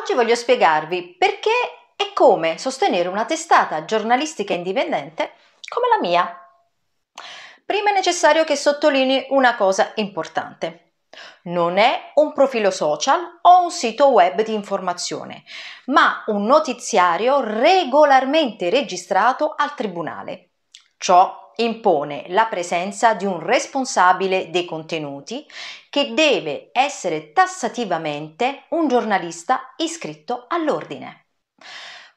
Oggi voglio spiegarvi perché e come sostenere una testata giornalistica indipendente come la mia. Prima è necessario che sottolinei una cosa importante. Non è un profilo social o un sito web di informazione, ma un notiziario regolarmente registrato al Tribunale. Ciò impone la presenza di un responsabile dei contenuti che deve essere tassativamente un giornalista iscritto all'ordine.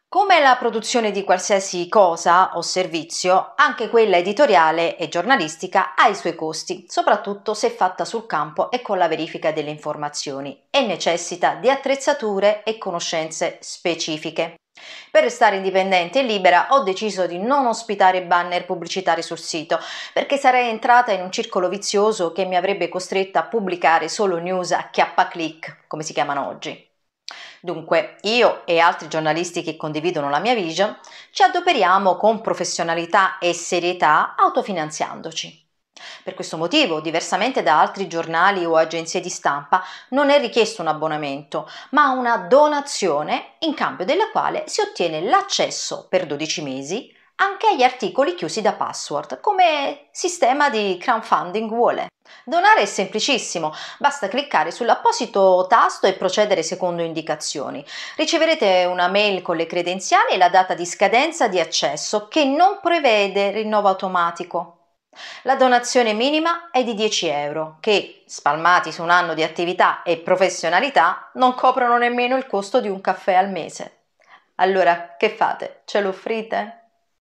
Come la produzione di qualsiasi cosa o servizio, anche quella editoriale e giornalistica ha i suoi costi, soprattutto se fatta sul campo e con la verifica delle informazioni, e necessita di attrezzature e conoscenze specifiche. Per restare indipendente e libera ho deciso di non ospitare banner pubblicitari sul sito, perché sarei entrata in un circolo vizioso che mi avrebbe costretta a pubblicare solo news a chiappa click, come si chiamano oggi. Dunque, io e altri giornalisti che condividono la mia vision ci adoperiamo con professionalità e serietà autofinanziandoci. Per questo motivo, diversamente da altri giornali o agenzie di stampa, non è richiesto un abbonamento, ma una donazione in cambio della quale si ottiene l'accesso per 12 mesi anche agli articoli chiusi da password, come sistema di crowdfunding vuole. Donare è semplicissimo, basta cliccare sull'apposito tasto e procedere secondo indicazioni. Riceverete una mail con le credenziali e la data di scadenza di accesso che non prevede rinnovo automatico. La donazione minima è di 10 euro, che, spalmati su un anno di attività e professionalità, non coprono nemmeno il costo di un caffè al mese. Allora, che fate? Ce lo offrite?